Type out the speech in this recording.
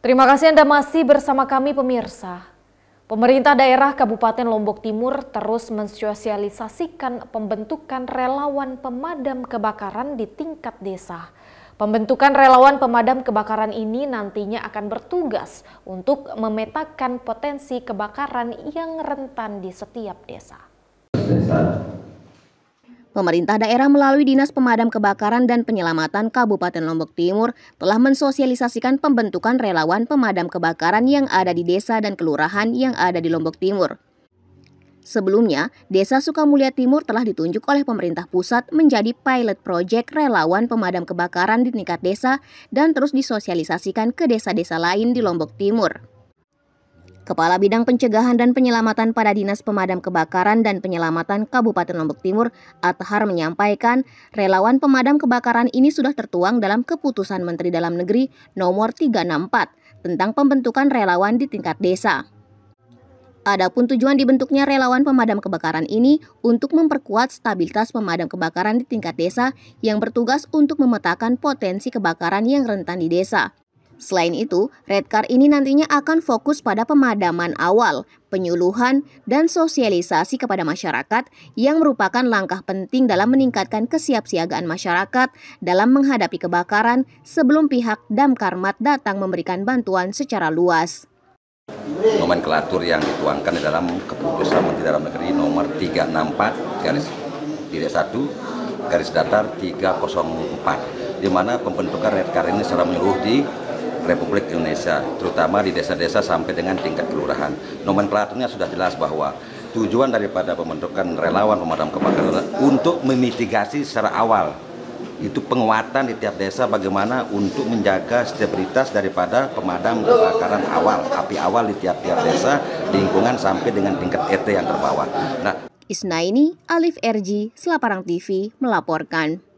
Terima kasih Anda masih bersama kami pemirsa. Pemerintah daerah Kabupaten Lombok Timur terus mensosialisasikan pembentukan relawan pemadam kebakaran di tingkat desa. Pembentukan relawan pemadam kebakaran ini nantinya akan bertugas untuk memetakan potensi kebakaran yang rentan di setiap desa. Pemerintah daerah melalui Dinas Pemadam Kebakaran dan Penyelamatan Kabupaten Lombok Timur telah mensosialisasikan pembentukan relawan pemadam kebakaran yang ada di desa dan kelurahan yang ada di Lombok Timur. Sebelumnya, Desa Sukamulia Timur telah ditunjuk oleh pemerintah pusat menjadi pilot project relawan pemadam kebakaran di tingkat desa dan terus disosialisasikan ke desa-desa lain di Lombok Timur. Kepala Bidang Pencegahan dan Penyelamatan pada Dinas Pemadam Kebakaran dan Penyelamatan Kabupaten Lombok Timur, Athar menyampaikan, relawan pemadam kebakaran ini sudah tertuang dalam keputusan Menteri Dalam Negeri nomor 364 tentang pembentukan relawan di tingkat desa. Adapun tujuan dibentuknya relawan pemadam kebakaran ini untuk memperkuat stabilitas pemadam kebakaran di tingkat desa yang bertugas untuk memetakan potensi kebakaran yang rentan di desa. Selain itu, Redcar ini nantinya akan fokus pada pemadaman awal, penyuluhan, dan sosialisasi kepada masyarakat yang merupakan langkah penting dalam meningkatkan kesiapsiagaan masyarakat dalam menghadapi kebakaran sebelum pihak Damkarmat datang memberikan bantuan secara luas. Nomenklatur yang dituangkan di dalam keputusan Menteri Dalam Negeri nomor 364 garis tidak satu garis datar 304 di mana pembentukan red car ini secara menyeluruh di Republik Indonesia, terutama di desa-desa sampai dengan tingkat kelurahan. Nomenklaturnya sudah jelas bahwa tujuan daripada pembentukan relawan pemadam kebakaran untuk memitigasi secara awal itu penguatan di tiap desa bagaimana untuk menjaga stabilitas daripada pemadam kebakaran awal api awal di tiap-tiap desa lingkungan sampai dengan tingkat RT e yang terbawah. Nah, Isnaini Alif RG Selaparang TV melaporkan.